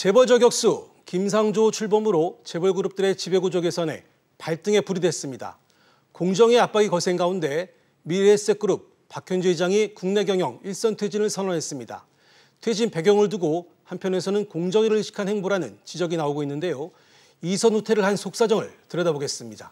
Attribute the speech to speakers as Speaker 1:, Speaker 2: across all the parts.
Speaker 1: 재벌 저격수 김상조 출범으로 재벌 그룹들의 지배구조 개선에 발등에 불이 됐습니다. 공정의 압박이 거센 가운데 미래에셋그룹 박현주 회장이 국내 경영 일선 퇴진을 선언했습니다. 퇴진 배경을 두고 한편에서는 공정위를 의식한 행보라는 지적이 나오고 있는데요. 이선 후퇴를 한 속사정을 들여다보겠습니다.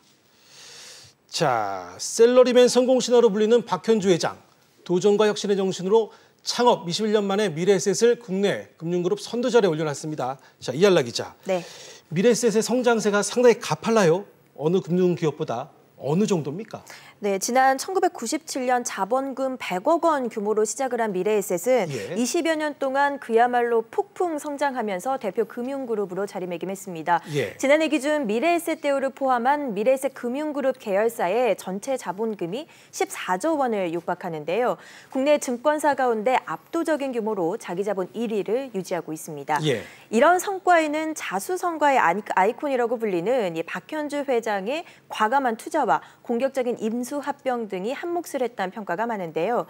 Speaker 1: 자, 셀러리맨 성공 신화로 불리는 박현주 회장, 도전과 혁신의 정신으로 창업 21년 만에 미래에셋을 국내 금융그룹 선두자리에 올려놨습니다. 자, 이알라 기자. 네. 미래에셋의 성장세가 상당히 가팔라요. 어느 금융기업보다 어느 정도입니까?
Speaker 2: 네, 지난 1997년 자본금 100억 원 규모로 시작을 한 미래에셋은 예. 20여 년 동안 그야말로 폭풍 성장하면서 대표 금융그룹으로 자리매김했습니다. 예. 지난해 기준 미래에셋 대우를 포함한 미래에셋 금융그룹 계열사의 전체 자본금이 14조 원을 육박하는데요. 국내 증권사 가운데 압도적인 규모로 자기자본 1위를 유지하고 있습니다. 예. 이런 성과에는 자수성과의 아이콘이라고 불리는 박현주 회장의 과감한 투자와 공격적인 임수 인수 합병 등이 한몫을 했다는 평가가 많은데요.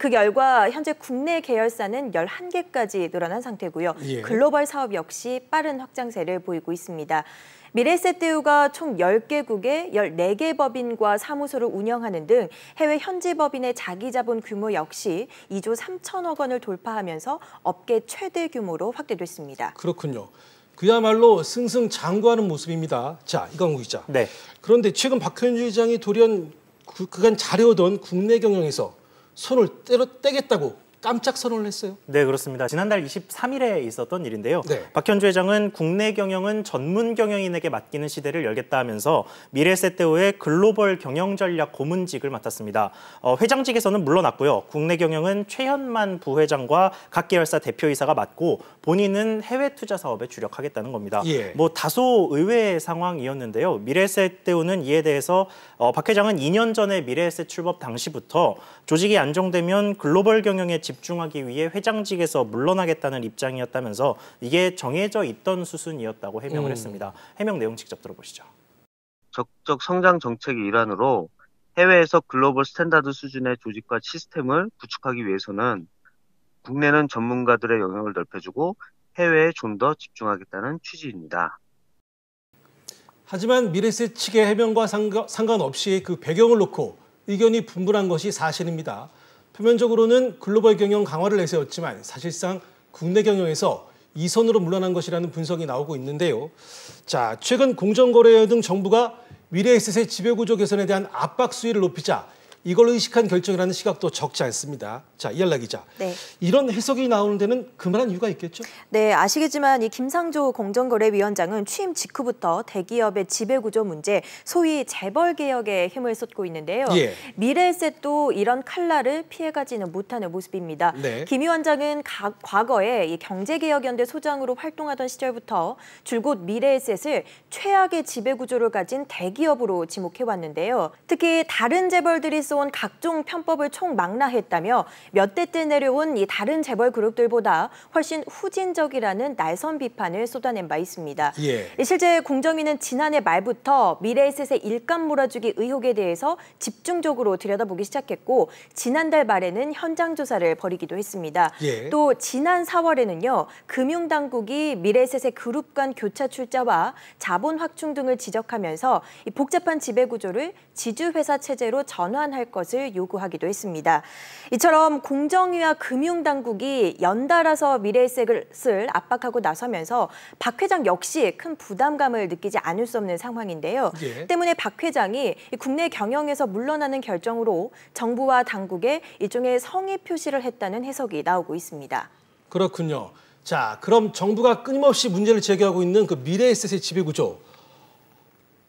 Speaker 2: 그 결과 현재 국내 계열사는 11개까지 늘어난 상태고요. 예. 글로벌 사업 역시 빠른 확장세를 보이고 있습니다. 미래세대우가 총 10개국에 14개 법인과 사무소를 운영하는 등 해외 현지 법인의 자기 자본 규모 역시 2조 3천억 원을 돌파하면서 업계 최대 규모로 확대됐습니다.
Speaker 1: 그렇군요. 그야말로 승승장구하는 모습입니다. 자, 이광욱 기자. 네. 그런데 최근 박현주 의장이 돌연 그, 그간 잘해오던 국내 경영에서 손을 떼겠다고 깜짝 선언을
Speaker 3: 했어요. 네, 그렇습니다. 지난달 23일에 있었던 일인데요. 네. 박현주 회장은 국내 경영은 전문 경영인에게 맡기는 시대를 열겠다 하면서 미래세테오의 글로벌 경영 전략 고문직을 맡았습니다. 어, 회장직에서는 물러났고요. 국내 경영은 최현만 부회장과 각 계열사 대표이사가 맡고 본인은 해외 투자 사업에 주력하겠다는 겁니다. 예. 뭐 다소 의외의 상황이었는데요. 미래세테오는 이에 대해서 어, 박 회장은 2년 전에 미래세 출범 당시부터 조직이 안정되면 글로벌 경영의 집중하기 위해 회장직에서 물러나겠다는 입장이었다면서 이게 정해져 있던 수순이었다고 해명을 음. 했습니다. 해명 내용 직접 들어보시죠. 적적 성장 정책의 일환으로 해외에서 글로벌 스탠다드 수준의 조직과 시스템을 구축하기 위해서는 국내는 전문가들의 영역을 넓혀주고 해외에 좀 더 집중하겠다는 취지입니다.
Speaker 1: 하지만 미래세 측의 해명과 상관없이 그 배경을 놓고 의견이 분분한 것이 사실입니다. 표면적으로는 글로벌 경영 강화를 내세웠지만 사실상 국내 경영에서 이선으로 물러난 것이라는 분석이 나오고 있는데요. 자, 최근 공정거래위원 등 정부가 미래에셋의 지배구조 개선에 대한 압박 수위를 높이자 이걸 의식한 결정이라는 시각도 적지 않습니다. 자, 이연라 기자. 네. 이런 해석이 나오는 데는 그만한 이유가 있겠죠?
Speaker 2: 네, 아시겠지만 이 김상조 공정거래위원장은 취임 직후부터 대기업의 지배구조 문제, 소위 재벌 개혁에 힘을 쏟고 있는데요. 예. 미래에셋도 이런 칼날을 피해가지는 못하는 모습입니다. 네. 김 위원장은 가, 과거에 이 경제개혁연대 소장으로 활동하던 시절부터 줄곧 미래에셋을 최악의 지배구조를 가진 대기업으로 지목해왔는데요. 특히 다른 재벌들이 쏘 각종 편법을 총망라했다며 몇 대째 내려온 이 다른 재벌 그룹들보다 훨씬 후진적이라는 날선 비판을 쏟아낸 바 있습니다. 예. 실제 공정위는 지난해 말부터 미래에셋의 일감 몰아주기 의혹에 대해서 집중적으로 들여다보기 시작했고 지난달 말에는 현장 조사를 벌이기도 했습니다. 예. 또 지난 4월에는요 금융당국이 미래에셋의 그룹 간 교차 출자와 자본 확충 등을 지적하면서 복잡한 지배 구조를 지주회사 체제로 전환할 할 것을 요구하기도 했습니다. 이처럼 공정위와 금융당국이 연달아서 미래에셋을 압박하고 나서면서 박 회장 역시 큰 부담감을 느끼지 않을 수 없는 상황인데요. 예. 그 때문에 박 회장이 국내 경영에서 물러나는 결정으로 정부와 당국에 일종의 성의 표시를 했다는 해석이 나오고 있습니다.
Speaker 1: 그렇군요. 자, 그럼 정부가 끊임없이 문제를 제기하고 있는 그 미래에셋의 지배구조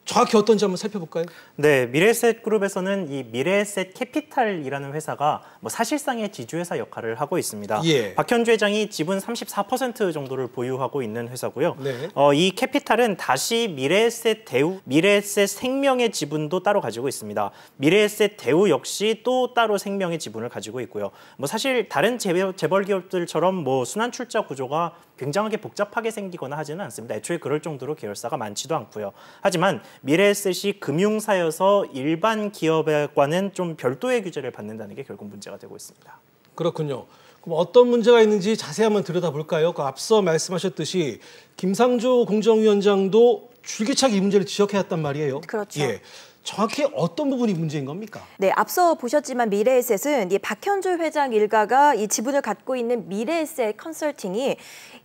Speaker 1: 정확히 어떤지 한번 살펴볼까요? 네, 미래셋 그룹에서는
Speaker 3: 이 미래셋 캐피탈이라는 회사가 뭐 사실상의 지주회사 역할을 하고 있습니다. 예. 박현주 회장이 지분 34% 정도를 보유하고 있는 회사고요. 네. 어, 이 캐피탈은 다시 미래셋 대우, 미래셋 생명의 지분도 따로 가지고 있습니다. 미래셋 대우 역시 또 따로 생명의 지분을 가지고 있고요. 뭐 사실 다른 재벌, 재벌 기업들처럼 뭐 순환 출자 구조가 굉장하게 복잡하게 생기거나 하지는 않습니다. 애초에 그럴 정도로 계열사가 많지도 않고요. 하지만 미래에셋이 금융사여서 일반 기업과는
Speaker 1: 좀 별도의 규제를 받는다는 게 결국 문제가 되고 있습니다. 그렇군요. 그럼 어떤 문제가 있는지 자세히 한번 들여다볼까요? 그 앞서 말씀하셨듯이 김상조 공정위원장도 줄기차게 이 문제를 지적해왔단 말이에요. 그렇죠. 예. 정확히 어떤 부분이 문제인 겁니까?
Speaker 2: 네, 앞서 보셨지만 미래에셋은 이 박현주 회장 일가가 이 지분을 갖고 있는 미래에셋 컨설팅이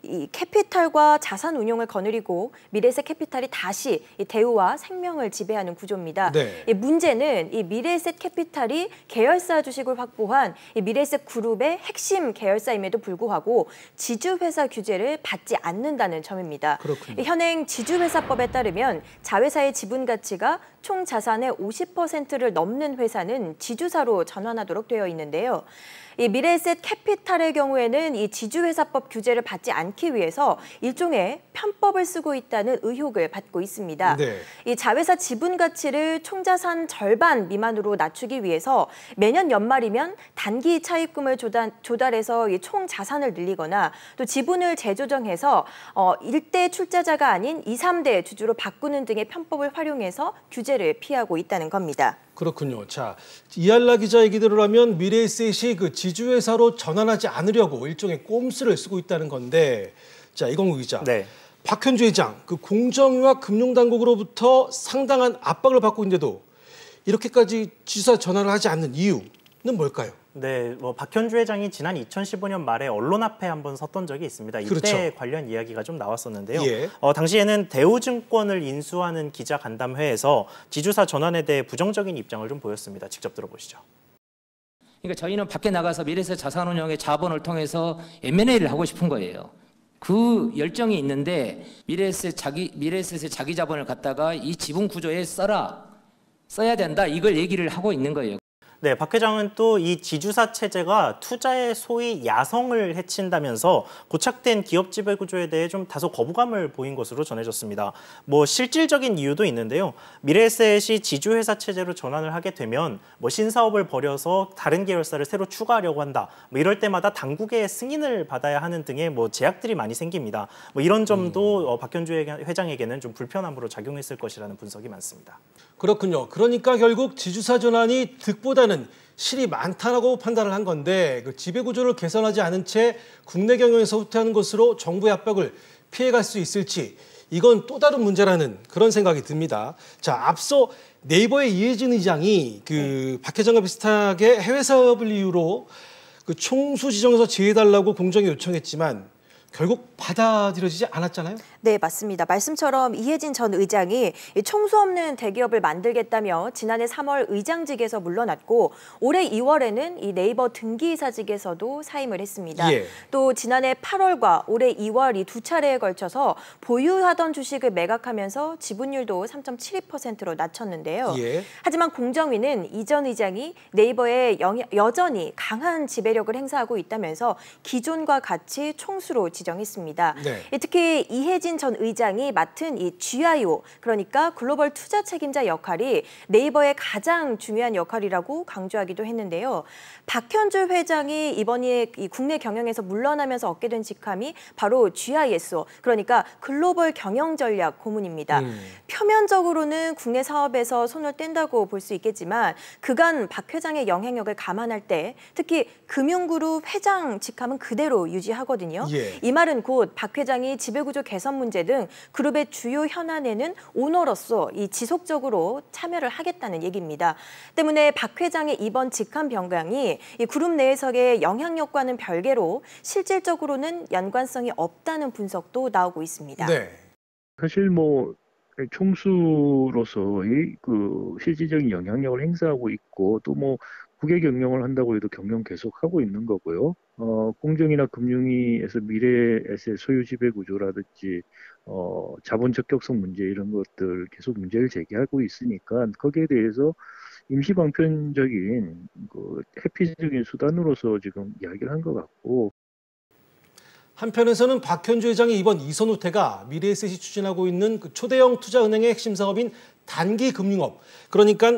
Speaker 2: 이 캐피탈과 자산 운용을 거느리고 미래에셋 캐피탈이 다시 이 대우와 생명을 지배하는 구조입니다. 네. 이 문제는 이 미래에셋 캐피탈이 계열사 주식을 확보한 이 미래에셋 그룹의 핵심 계열사임에도 불구하고 지주회사 규제를 받지 않는다는 점입니다. 그렇군요. 현행 지주회사법에 따르면 자회사의 지분 가치가 총 자산 자산의 50%를 넘는 회사는 지주사로 전환하도록 되어 있는데요. 이미래셋 캐피탈의 경우에는 이 지주회사법 규제를 받지 않기 위해서 일종의 편법을 쓰고 있다는 의혹을 받고 있습니다. 네. 이 자회사 지분 가치를 총자산 절반 미만으로 낮추기 위해서 매년 연말이면 단기 차입금을 조달, 조달해서 이총 자산을 늘리거나 또 지분을 재조정해서 어, 1대 출자자가 아닌 2, 3대 주주로 바꾸는 등의 편법을 활용해서 규제를 피하고 있다는 겁니다.
Speaker 1: 그렇군요. 자, 이알라 기자 얘기대로라면 미래에셋이 그 지주회사로 전환하지 않으려고 일종의 꼼수를 쓰고 있다는 건데, 자 이광욱 기자, 네. 박현주 회장, 그 공정위와 금융당국으로부터 상당한 압박을 받고 있는데도 이렇게까지 지사 전환을 하지 않는 이유는 뭘까요? 네, 뭐 박현주 회장이 지난 2015년 말에
Speaker 3: 언론 앞에 한번 섰던 적이 있습니다. 이때 그렇죠. 관련 이야기가 좀 나왔었는데요. 예. 어, 당시에는 대우증권을 인수하는 기자 간담회에서 지주사 전환에 대해 부정적인 입장을 좀 보였습니다. 직접 들어보시죠. 그러니까 저희는 밖에 나가서 미래세 자산운용의 자본을 통해서 M&A를 하고 싶은 거예요. 그 열정이 있는데 미래에 자기 미래에의 자기 자본을 갖다가 이 지분 구조에 써라 써야 된다 이걸 얘기를 하고 있는 거예요. 네, 박 회장은 또 이 지주사 체제가 투자의 소위 야성을 해친다면서 고착된 기업 지배 구조에 대해 좀 다소 거부감을 보인 것으로 전해졌습니다. 뭐 실질적인 이유도 있는데요. 미래에셋이 지주회사 체제로 전환을 하게 되면 뭐 신사업을 벌여서 다른 계열사를 새로 추가하려고 한다. 뭐 이럴 때마다 당국의 승인을 받아야 하는 등의 뭐 제약들이 많이 생깁니다. 뭐 이런 점도 음. 어, 박현주 회장에게는
Speaker 1: 좀 불편함으로 작용했을 것이라는 분석이 많습니다. 그렇군요. 그러니까 결국 지주사 전환이 득보다 하면은 실이 많다라고 판단을 한 건데 그 지배구조를 개선하지 않은 채 국내 경영에서 후퇴하는 것으로 정부의 압박을 피해갈 수 있을지 이건 또 다른 문제라는 그런 생각이 듭니다. 자, 앞서 네이버의 이혜진 의장이 그 네. 박회장과 비슷하게 해외 사업을 이유로 그 총수 지정에서 제해달라고 공정에 요청했지만 결국 받아들여지지 않았잖아요.
Speaker 2: 네, 맞습니다. 말씀처럼 이혜진 전 의장이 총수 없는 대기업을 만들겠다며 지난해 3월 의장직에서 물러났고 올해 2월에는 이 네이버 등기이사직에서도 사임을 했습니다. 예. 또 지난해 8월과 올해 2월 이 두 차례에 걸쳐서 보유하던 주식을 매각하면서 지분율도 3.72%로 낮췄는데요. 예. 하지만 공정위는 이전 의장이 네이버에 영, 여전히 강한 지배력을 행사하고 있다면서 기존과 같이 총수로 지정했습니다. 네. 예, 특히 이혜진 이순전 의장이 맡은 이 GIO 그러니까 글로벌 투자 책임자 역할이 네이버의 가장 중요한 역할이라고 강조하기도 했는데요. 박현주 회장이 이번에 이 국내 경영에서 물러나면서 얻게 된 직함이 바로 GISO 그러니까 글로벌 경영 전략 고문입니다. 음. 표면적으로는 국내 사업에서 손을 뗀다고 볼 수 있겠지만 그간 박 회장의 영향력을 감안할 때 특히 금융그룹 회장 직함은 그대로 유지하거든요. 예. 이 말은 곧 박 회장이 지배구조 개선 문제 문제 등 그룹의 주요 현안에는 오너로서 이 지속적으로 참여를 하겠다는 얘기입니다. 때문에 박 회장의 이번 직함 변경이 이 그룹 내에서의 영향력과는 별개로 실질적으로는 연관성이 없다는 분석도 나오고 있습니다. 네.
Speaker 3: 사실 뭐 총수로서의 그 실질적인 영향력을 행사하고 있고 또뭐 국외 경영을 한다고 해도 경영 계속하고 있는 거고요. 어, 공정이나 금융위에서 미래에의 소유지배 구조라든지 어, 자본 적격성 문제 이런 것들 계속 문제를 제기하고 있으니까 거기에 대해서 임시방편적인 그 해피적인 수단으로서 지금 이야기를 한 것 같고
Speaker 1: 한편에서는 박현주 회장이 이번 이선우태가 미래에셋이 추진하고 있는 그 초대형 투자은행의 핵심 사업인 단기 금융업 그러니까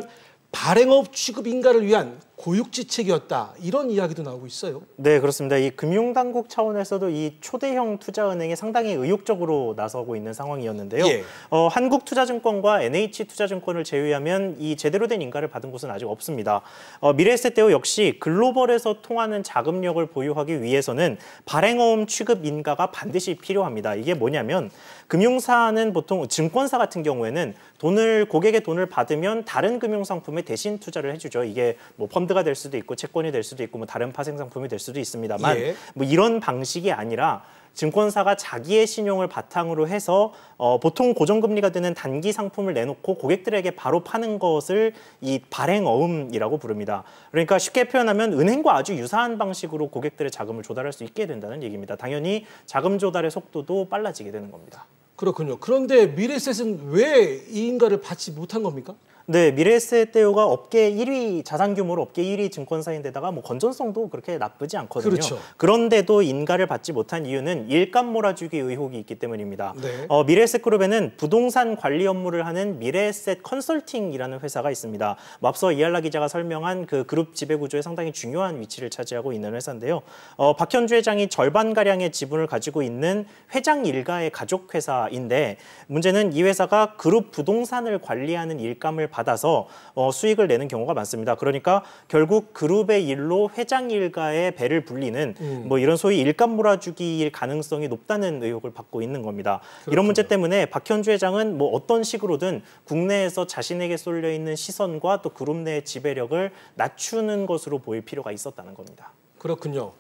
Speaker 1: 발행업 취급 인가를 위한 고육지책이었다 이런 이야기도 나오고 있어요.
Speaker 3: 네 그렇습니다. 이 금융당국 차원에서도 이 초대형 투자은행이 상당히 의욕적으로 나서고 있는 상황이었는데요. 예. 어, 한국투자증권과 NH투자증권을 제외하면 이 제대로 된 인가를 받은 곳은 아직 없습니다. 어, 미래에셋대우 역시 글로벌에서 통하는 자금력을 보유하기 위해서는 발행어음 취급 인가가 반드시 필요합니다. 이게 뭐냐면 금융사는 보통 증권사 같은 경우에는 돈을 고객의 돈을 받으면 다른 금융상품에 대신 투자를 해주죠. 이게 뭐 펀드 본드가 될 수도 있고 채권이 될 수도 있고 뭐 다른 파생 상품이 될 수도 있습니다만 예. 뭐 이런 방식이 아니라 증권사가 자기의 신용을 바탕으로 해서 어, 보통 고정금리가 되는 단기 상품을 내놓고 고객들에게 바로 파는 것을 이 발행어음이라고 부릅니다. 그러니까 쉽게 표현하면 은행과 아주 유사한 방식으로 고객들의 자금을 조달할 수 있게 된다는 얘기입니다. 당연히 자금 조달의 속도도 빨라지게 되는 겁니다. 그렇군요. 그런데 미래셋은 왜이 인가를 받지 못한 겁니까? 네, 미래에셋대오가 업계 1위 자산 규모로 업계 1위 증권사인데다가 뭐 건전성도 그렇게 나쁘지 않거든요. 그렇죠. 그런데도 인가를 받지 못한 이유는 일감 몰아주기 의혹이 있기 때문입니다. 네. 어, 미래에셋 그룹에는 부동산 관리 업무를 하는 미래에셋 컨설팅이라는 회사가 있습니다. 뭐 앞서 이알라 기자가 설명한 그 그룹 지배 구조에 상당히 중요한 위치를 차지하고 있는 회사인데요. 어, 박현주 회장이 절반 가량의 지분을 가지고 있는 회장 일가의 가족 회사인데 문제는 이 회사가 그룹 부동산을 관리하는 일감을 받아서 어, 수익을 내는 경우가 많습니다. 그러니까 결국 그룹의 일로 회장 일가의 배를 불리는 음. 뭐 이런 소위 일감 몰아주기일 가능성이 높다는 의혹을 받고 있는 겁니다. 그렇군요. 이런 문제 때문에 박현주 회장은 뭐 어떤 식으로든 국내에서 자신에게 쏠려 있는 시선과 또 그룹 내 지배력을
Speaker 1: 낮추는 것으로 보일 필요가 있었다는 겁니다. 그렇군요.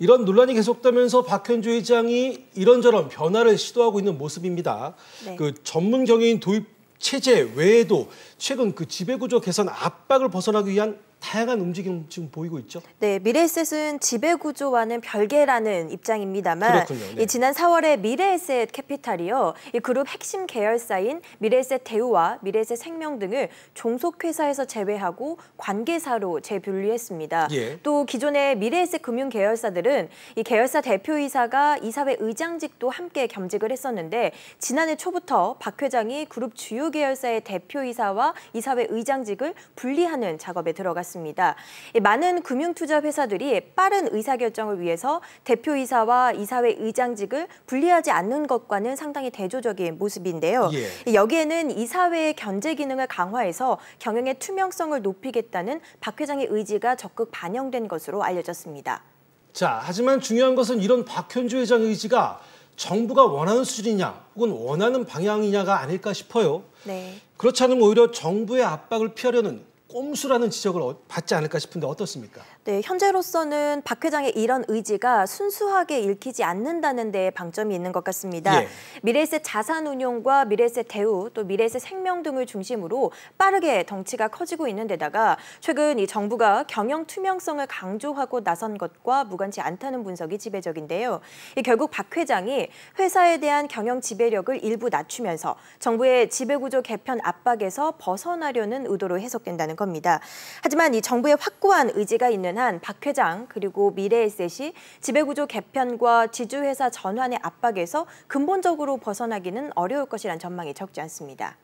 Speaker 1: 이런 논란이 계속되면서 박현주 회장이 이런저런 변화를 시도하고 있는 모습입니다. 네. 그 전문 경영인 도입 체제 외에도 최근 그 지배구조 개선 압박을 벗어나기 위한 다양한 움직임 지금 보이고 있죠?
Speaker 2: 네, 미래에셋은 지배구조와는 별개라는 입장입니다만 네. 이 지난 4월에 미래에셋 캐피탈이요. 이 그룹 핵심 계열사인 미래에셋 대우와 미래에셋 생명 등을 종속회사에서 제외하고 관계사로 재분류했습니다. 예. 또 기존의 미래에셋 금융계열사들은 이 계열사 대표이사가 이사회 의장직도 함께 겸직을 했었는데 지난해 초부터 박 회장이 그룹 주요 계열사의 대표이사와 이사회 의장직을 분리하는 작업에 들어갔습니다. 나왔습니다. 많은 금융투자 회사들이 빠른 의사결정을 위해서 대표이사와 이사회 의장직을 분리하지 않는 것과는 상당히 대조적인 모습인데요. 예. 여기에는 이사회의 견제 기능을 강화해서 경영의 투명성을 높이겠다는 박 회장의 의지가 적극 반영된 것으로 알려졌습니다.
Speaker 1: 자, 하지만 중요한 것은 이런 박현주 회장 의지가 의 정부가 원하는 수준이냐 혹은 원하는 방향이냐가 아닐까 싶어요. 네. 그렇지 않으면 오히려 정부의 압박을 피하려는 꼼수라는 지적을 받지 않을까 싶은데 어떻습니까?
Speaker 2: 네, 현재로서는 박 회장의 이런 의지가 순수하게 읽히지 않는다는 데에 방점이 있는 것 같습니다. 예. 미래세 자산운용과 미래세 대우 또 미래세 생명 등을 중심으로 빠르게 덩치가 커지고 있는 데다가 최근 이 정부가 경영 투명성을 강조하고 나선 것과 무관치 않다는 분석이 지배적인데요. 결국 박 회장이 회사에 대한 경영 지배력을 일부 낮추면서 정부의 지배구조 개편 압박에서 벗어나려는 의도로 해석된다는 겁니다. 겁니다. 하지만 이 정부의 확고한 의지가 있는 한 박 회장 그리고 미래에셋이 지배구조 개편과 지주회사 전환의 압박에서 근본적으로 벗어나기는 어려울 것이란 전망이 적지 않습니다.